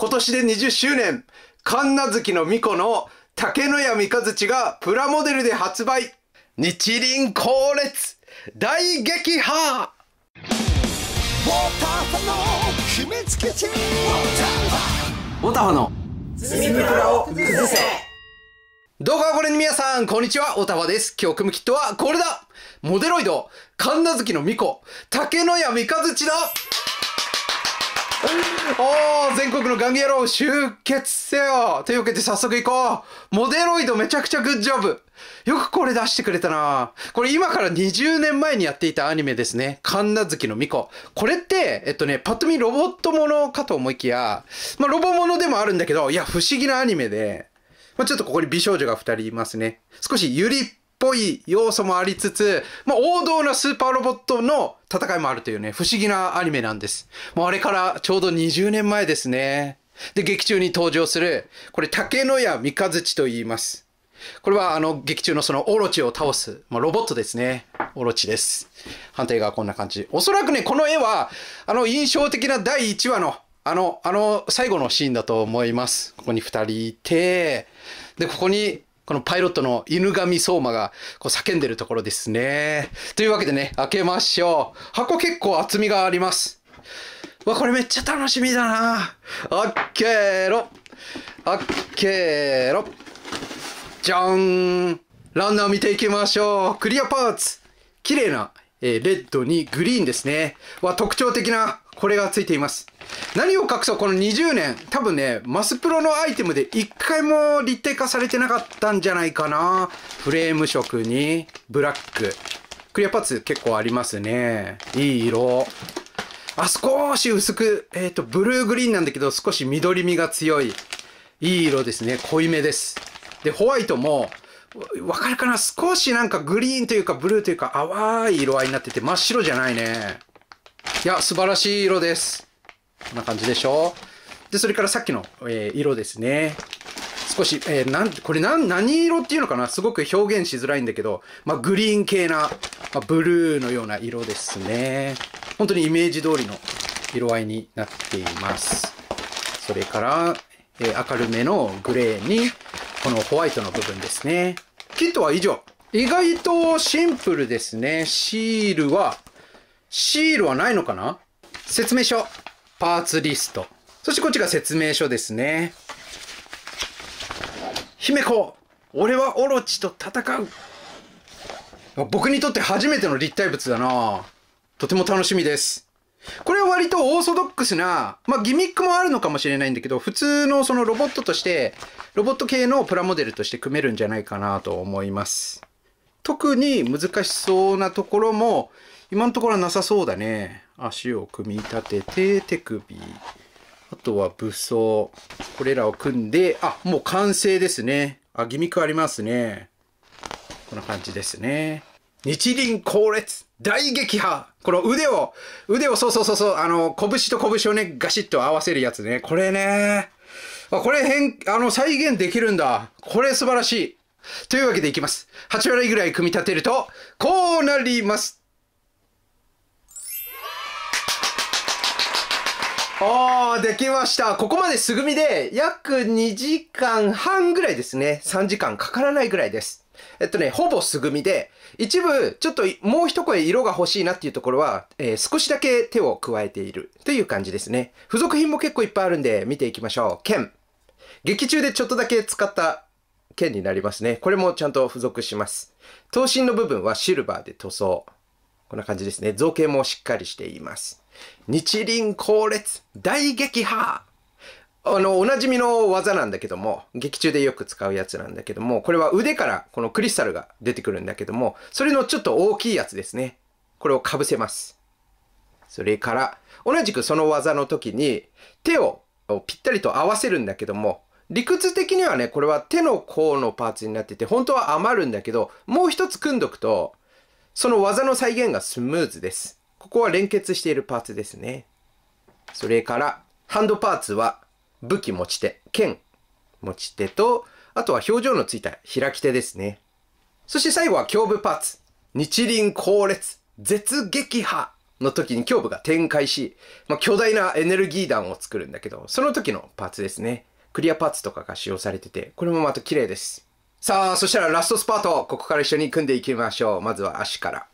今年で20周年、神奈月の巫女の竹野屋三日月がプラモデルで発売。日輪後烈大撃破ウォーターファの秘密基地ウォーターファの積みプラを崩せ動画をご覧の皆さん、こんにちは、オタフです。今日組むキットはこれだモデロイド、神奈月の巫女、竹野屋三日月だおー全国のガンゲロー集結せよというわけで早速行こうモデロイドめちゃくちゃグッジョブよくこれ出してくれたなこれ今から20年前にやっていたアニメですね。カンナ月の巫女。これって、えっとね、パッと見ロボットものかと思いきや、まあロボものでもあるんだけど、いや不思議なアニメで、まあ、ちょっとここに美少女が2人いますね。少しユリっぽい要素もありつつ、まあ、王道なスーパーロボットの戦いもあるというね、不思議なアニメなんです。もうあれからちょうど20年前ですね。で、劇中に登場する、これ、竹野屋三日月と言います。これは、あの、劇中のその、オロチを倒す、まあ、ロボットですね。オロチです。判定がこんな感じ。おそらくね、この絵は、あの、印象的な第1話の、あの、あの、最後のシーンだと思います。ここに2人いて、で、ここに、このパイロットの犬神相馬がこう叫んでるところですね。というわけでね、開けましょう。箱結構厚みがあります。わ、これめっちゃ楽しみだな。開けろ。開けろ。じゃーん。ランナー見ていきましょう。クリアパーツ。綺麗な、えー、レッドにグリーンですね。わ、特徴的なこれがついています。何を隠そう、この20年、多分ね、マスプロのアイテムで一回も立体化されてなかったんじゃないかな。フレーム色に、ブラック。クリアパーツ結構ありますね。いい色。あ、少し薄く、えっ、ー、と、ブルーグリーンなんだけど、少し緑みが強い。いい色ですね。濃いめです。で、ホワイトも、わかるかな少しなんかグリーンというかブルーというか淡い色合いになってて真っ白じゃないね。いや、素晴らしい色です。こんな感じでしょで、それからさっきの、えー、色ですね。少し、えー、なん、これなん、何色っていうのかなすごく表現しづらいんだけど、まあ、グリーン系な、まあ、ブルーのような色ですね。本当にイメージ通りの色合いになっています。それから、えー、明るめのグレーに、このホワイトの部分ですね。キットは以上。意外とシンプルですね。シールは、シールはないのかな説明書。パーツリスト。そしてこっちが説明書ですね。姫子俺はオロチと戦う僕にとって初めての立体物だなとても楽しみです。これは割とオーソドックスな、まあ、ギミックもあるのかもしれないんだけど、普通のそのロボットとして、ロボット系のプラモデルとして組めるんじゃないかなと思います。特に難しそうなところも、今のところはなさそうだね。足を組み立てて、手首。あとは武装。これらを組んで、あ、もう完成ですね。あ、ギミックありますね。こんな感じですね。日輪後列大撃破この腕を、腕をそうそうそうそう、あの、拳と拳をね、ガシッと合わせるやつね。これね。あ、これ変、あの、再現できるんだ。これ素晴らしい。というわけでいきます。8割ぐらい組み立てると、こうなります。ああ、できました。ここまで素組みで、約2時間半ぐらいですね。3時間かからないぐらいです。えっとね、ほぼ素組みで、一部、ちょっともう一声色が欲しいなっていうところは、えー、少しだけ手を加えているという感じですね。付属品も結構いっぱいあるんで、見ていきましょう。剣。劇中でちょっとだけ使った剣になりますね。これもちゃんと付属します。刀身の部分はシルバーで塗装。こんな感じですね。造形もしっかりしています。日輪後列大撃破あの、おなじみの技なんだけども、劇中でよく使うやつなんだけども、これは腕からこのクリスタルが出てくるんだけども、それのちょっと大きいやつですね。これを被せます。それから、同じくその技の時に、手をぴったりと合わせるんだけども、理屈的にはね、これは手の甲のパーツになってて、本当は余るんだけど、もう一つ組んどくと、その技の再現がスムーズです。ここは連結しているパーツですね。それから、ハンドパーツは武器持ち手、剣持ち手と、あとは表情のついた開き手ですね。そして最後は胸部パーツ。日輪後列、絶撃波の時に胸部が展開し、まあ、巨大なエネルギー弾を作るんだけど、その時のパーツですね。クリアパーツとかが使用されてて、これもまた綺麗です。さあ、そしたらラストスパート、ここから一緒に組んでいきましょう。まずは足から。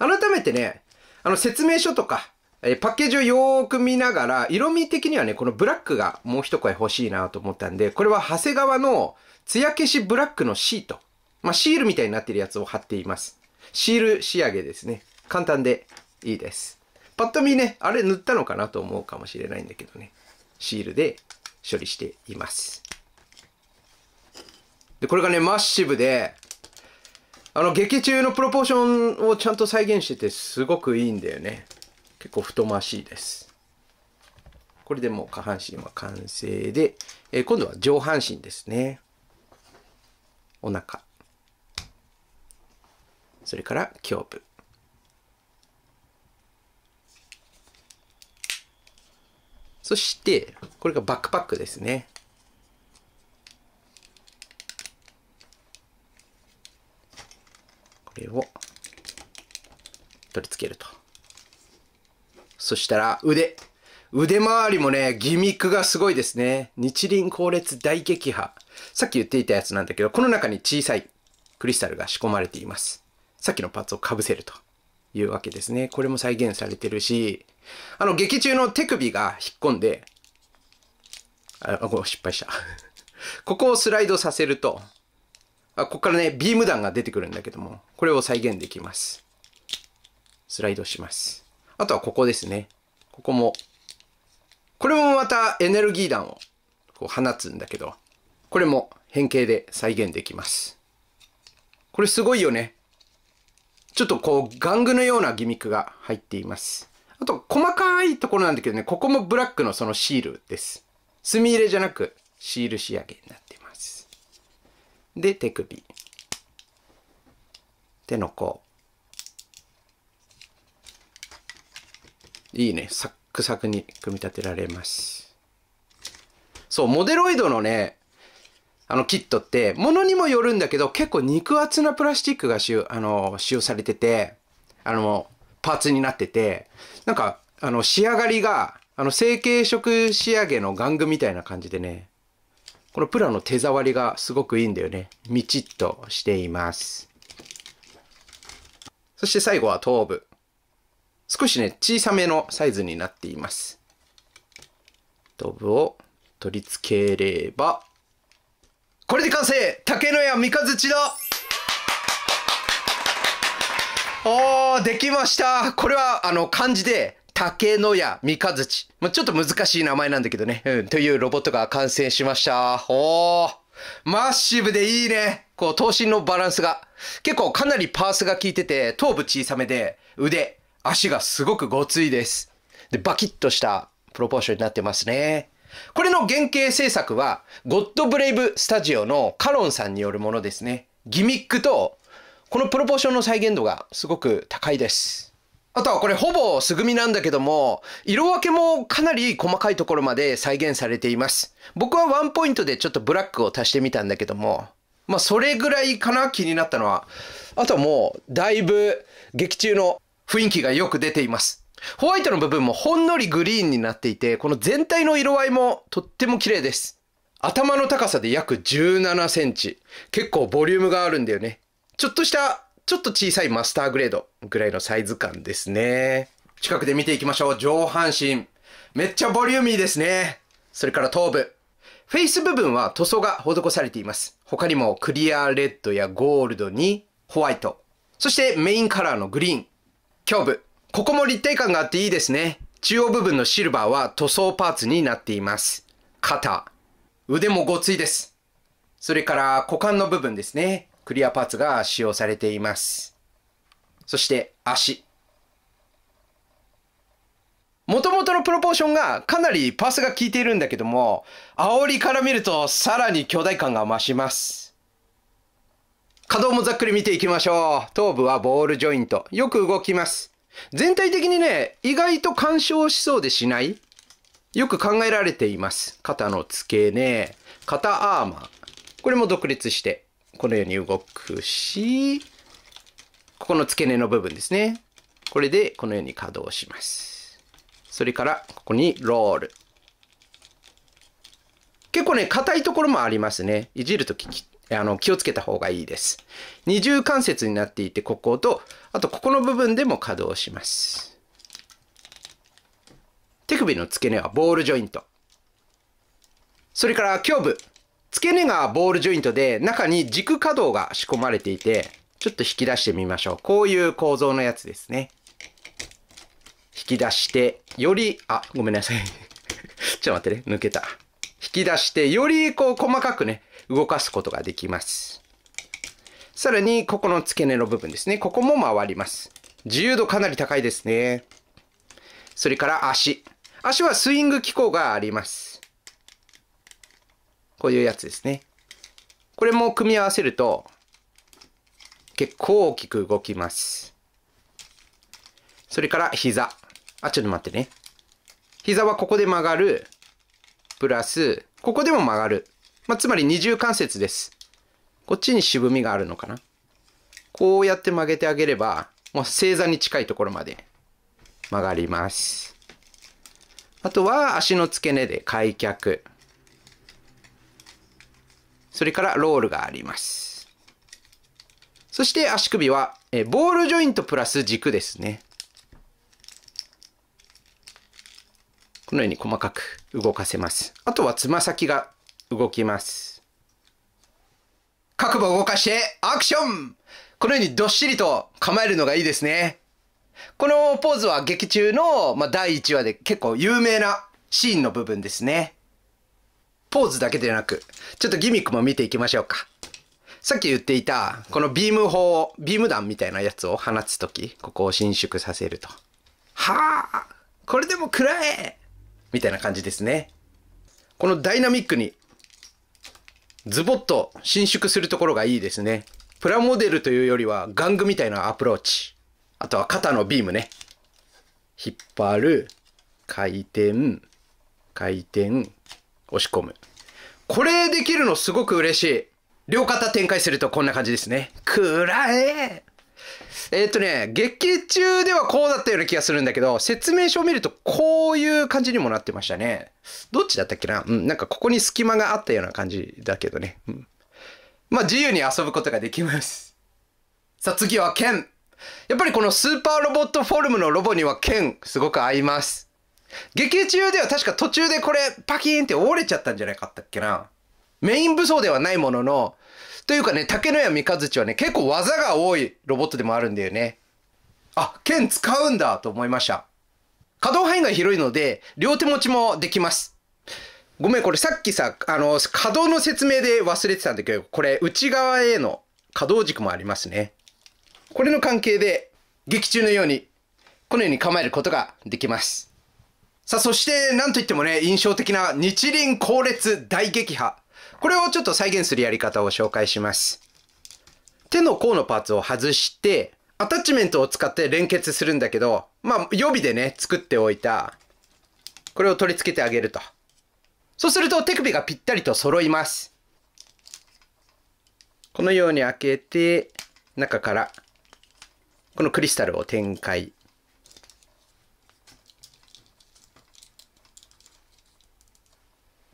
改めてね、あの説明書とか、えパッケージをよーく見ながら、色味的にはね、このブラックがもう一声欲しいなと思ったんで、これは長谷川の艶消しブラックのシート。まあ、シールみたいになってるやつを貼っています。シール仕上げですね。簡単でいいです。パッと見ね、あれ塗ったのかなと思うかもしれないんだけどね。シールで処理しています。で、これがね、マッシブで、あの劇中のプロポーションをちゃんと再現しててすごくいいんだよね結構太ましいですこれでもう下半身は完成で、えー、今度は上半身ですねお腹それから胸部そしてこれがバックパックですねを取り付けると。そしたら腕、腕周りもね、ギミックがすごいですね。日輪高列大撃破。さっき言っていたやつなんだけど、この中に小さいクリスタルが仕込まれています。さっきのパーツをかぶせるというわけですね。これも再現されてるし、あの、劇中の手首が引っ込んで、あ、ごめん、失敗した。ここをスライドさせると、あここからね、ビーム弾が出てくるんだけども、これを再現できます。スライドします。あとはここですね。ここも。これもまたエネルギー弾をこう放つんだけど、これも変形で再現できます。これすごいよね。ちょっとこう、玩具のようなギミックが入っています。あと、細かいところなんだけどね、ここもブラックのそのシールです。墨入れじゃなく、シール仕上げになってます。で、手首。手の甲。いいね。サックサクに組み立てられます。そう、モデロイドのね、あのキットって、ものにもよるんだけど、結構肉厚なプラスチックが使用、あの、使用されてて、あの、パーツになってて、なんか、あの、仕上がりが、あの、成形色仕上げの玩具みたいな感じでね、このプラの手触りがすごくいいんだよね。みちっとしています。そして最後は頭部。少しね、小さめのサイズになっています。頭部を取り付ければ、これで完成竹の矢三日月だおー、できましたこれは、あの、漢字で、竹野屋三日月。まちょっと難しい名前なんだけどね。うん、というロボットが完成しました。おー。マッシブでいいね。こう、頭身のバランスが。結構かなりパースが効いてて、頭部小さめで、腕、足がすごくごついです。で、バキッとしたプロポーションになってますね。これの原型制作は、ゴッドブレイブスタジオのカロンさんによるものですね。ギミックと、このプロポーションの再現度がすごく高いです。あとはこれほぼ素組みなんだけども、色分けもかなり細かいところまで再現されています。僕はワンポイントでちょっとブラックを足してみたんだけども、まあそれぐらいかな気になったのは。あとはもうだいぶ劇中の雰囲気がよく出ています。ホワイトの部分もほんのりグリーンになっていて、この全体の色合いもとっても綺麗です。頭の高さで約17センチ。結構ボリュームがあるんだよね。ちょっとしたちょっと小さいマスターグレードぐらいのサイズ感ですね。近くで見ていきましょう。上半身。めっちゃボリューミーですね。それから頭部。フェイス部分は塗装が施されています。他にもクリアレッドやゴールドにホワイト。そしてメインカラーのグリーン。胸部。ここも立体感があっていいですね。中央部分のシルバーは塗装パーツになっています。肩。腕もごついです。それから股間の部分ですね。クリアパーツが使用されています。そして足。もともとのプロポーションがかなりパースが効いているんだけども、煽りから見るとさらに巨大感が増します。可動もざっくり見ていきましょう。頭部はボールジョイント。よく動きます。全体的にね、意外と干渉しそうでしないよく考えられています。肩の付け根、肩アーマー。これも独立して。このように動くし、ここの付け根の部分ですね。これでこのように稼働します。それから、ここにロール。結構ね、硬いところもありますね。いじるとき、あの、気をつけた方がいいです。二重関節になっていて、ここと、あとここの部分でも稼働します。手首の付け根はボールジョイント。それから胸部。付け根がボールジョイントで、中に軸可動が仕込まれていて、ちょっと引き出してみましょう。こういう構造のやつですね。引き出して、より、あ、ごめんなさい。ちょっと待ってね。抜けた。引き出して、よりこう細かくね、動かすことができます。さらに、ここの付け根の部分ですね。ここも回ります。自由度かなり高いですね。それから足。足はスイング機構があります。こういうやつですね。これも組み合わせると、結構大きく動きます。それから膝。あ、ちょっと待ってね。膝はここで曲がる。プラス、ここでも曲がる。まあ、つまり二重関節です。こっちに渋みがあるのかな。こうやって曲げてあげれば、もう正座に近いところまで曲がります。あとは足の付け根で開脚。それからロールがあります。そして足首は、えボールジョイントプラス軸ですね。このように細かく動かせます。あとはつま先が動きます。各部を動かしてアクションこのようにどっしりと構えるのがいいですね。このポーズは劇中の、まあ、第1話で結構有名なシーンの部分ですね。ポーズだけでなく、ちょっとギミックも見ていきましょうか。さっき言っていた、このビーム砲、ビーム弾みたいなやつを放つとき、ここを伸縮させると。はあこれでも食らえみたいな感じですね。このダイナミックに、ズボッと伸縮するところがいいですね。プラモデルというよりは、玩具みたいなアプローチ。あとは肩のビームね。引っ張る、回転、回転、押し込む。これできるのすごく嬉しい。両肩展開するとこんな感じですね。くらええー、っとね、劇中ではこうだったような気がするんだけど、説明書を見るとこういう感じにもなってましたね。どっちだったっけなうん、なんかここに隙間があったような感じだけどね。うん、まあ自由に遊ぶことができます。さあ次は剣。やっぱりこのスーパーロボットフォルムのロボには剣、すごく合います。劇中では確か途中でこれパキーンって折れちゃったんじゃないかったっけな。メイン武装ではないものの、というかね、竹のや三日月はね、結構技が多いロボットでもあるんだよね。あ、剣使うんだと思いました。可動範囲が広いので、両手持ちもできます。ごめん、これさっきさ、あの、可動の説明で忘れてたんだけど、これ内側への可動軸もありますね。これの関係で、劇中のように、このように構えることができます。さあ、そして、なんといってもね、印象的な日輪後列大撃破。これをちょっと再現するやり方を紹介します。手の甲のパーツを外して、アタッチメントを使って連結するんだけど、まあ、予備でね、作っておいた、これを取り付けてあげると。そうすると手首がぴったりと揃います。このように開けて、中から、このクリスタルを展開。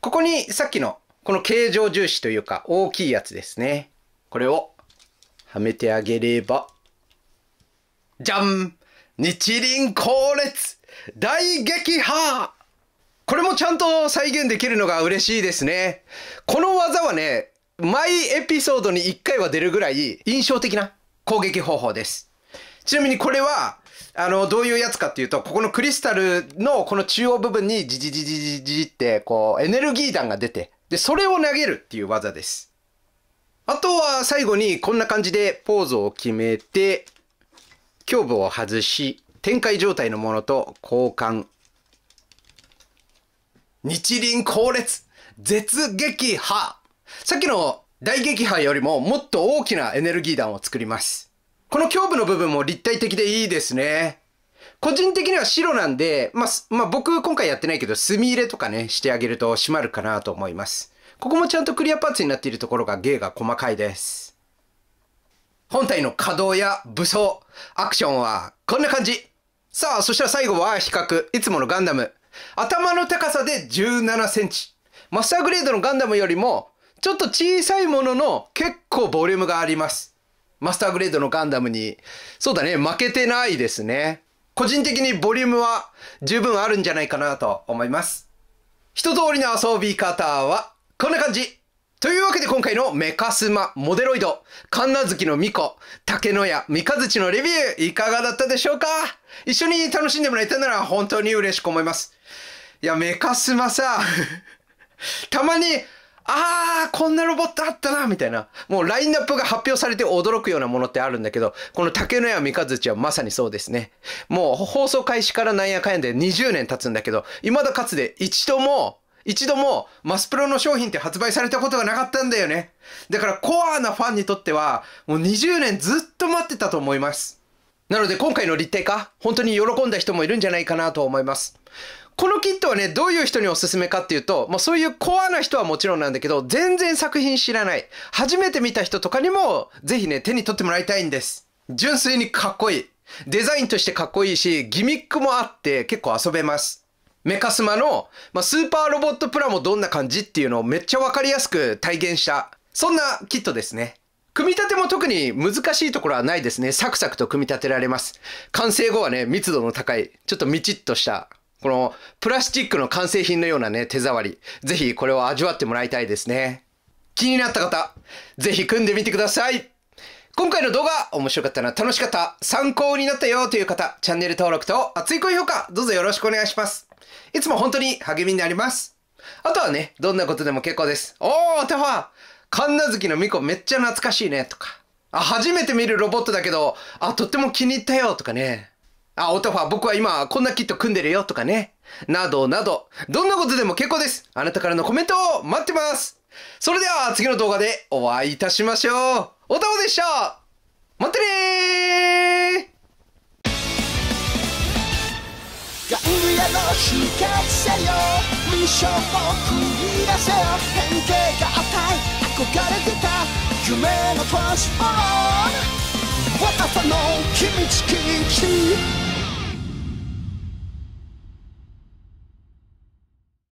ここにさっきのこの形状重視というか大きいやつですね。これをはめてあげれば、じゃん日輪後列大撃破これもちゃんと再現できるのが嬉しいですね。この技はね、毎エピソードに1回は出るぐらい印象的な攻撃方法です。ちなみにこれはあの、どういうやつかっていうと、ここのクリスタルのこの中央部分にじじじじじじってこうエネルギー弾が出て、で、それを投げるっていう技です。あとは最後にこんな感じでポーズを決めて、胸部を外し、展開状態のものと交換。日輪後列絶撃波さっきの大撃波よりももっと大きなエネルギー弾を作ります。この胸部の部分も立体的でいいですね。個人的には白なんで、まあ、まあ、僕今回やってないけど、墨入れとかね、してあげると締まるかなと思います。ここもちゃんとクリアパーツになっているところが芸が細かいです。本体の稼働や武装、アクションはこんな感じ。さあ、そしたら最後は比較。いつものガンダム。頭の高さで17センチ。マスターグレードのガンダムよりも、ちょっと小さいものの結構ボリュームがあります。マスターグレードのガンダムに、そうだね、負けてないですね。個人的にボリュームは十分あるんじゃないかなと思います。一通りの遊び方は、こんな感じというわけで今回のメカスマ、モデロイド、神奈月の巫女、竹の屋、三日月のレビュー、いかがだったでしょうか一緒に楽しんでもらえたなら本当に嬉しく思います。いや、メカスマさ、たまにあー、こんなロボットあったな、みたいな。もうラインナップが発表されて驚くようなものってあるんだけど、この竹のや三日月はまさにそうですね。もう放送開始からなんやかんやで20年経つんだけど、未だかつて一度も、一度もマスプロの商品って発売されたことがなかったんだよね。だからコアなファンにとっては、もう20年ずっと待ってたと思います。なので今回の立体化、本当に喜んだ人もいるんじゃないかなと思います。このキットはね、どういう人におすすめかっていうと、まあそういうコアな人はもちろんなんだけど、全然作品知らない、初めて見た人とかにも、ぜひね、手に取ってもらいたいんです。純粋にかっこいい。デザインとしてかっこいいし、ギミックもあって結構遊べます。メカスマの、まあ、スーパーロボットプラもどんな感じっていうのをめっちゃわかりやすく体現した、そんなキットですね。組み立ても特に難しいところはないですね。サクサクと組み立てられます。完成後はね、密度の高い、ちょっとみちっとしたこのプラスチックの完成品のようなね、手触り。ぜひこれを味わってもらいたいですね。気になった方、ぜひ組んでみてください。今回の動画、面白かったな、楽しかった、参考になったよという方、チャンネル登録と熱い高評価、どうぞよろしくお願いします。いつも本当に励みになります。あとはね、どんなことでも結構です。おー、手ファー神奈月の巫女めっちゃ懐かしいねとか、あ、初めて見るロボットだけど、あ、とっても気に入ったよとかね。あ、オタファ、僕は今こんなキット組んでるよとかね。などなど、どんなことでも結構です。あなたからのコメントを待ってますそれでは次の動画でお会いいたしましょうオタファでしたまてねーのせよミッションをせよ変形合体憧れてた夢のトランスフォーム若さの秘密基地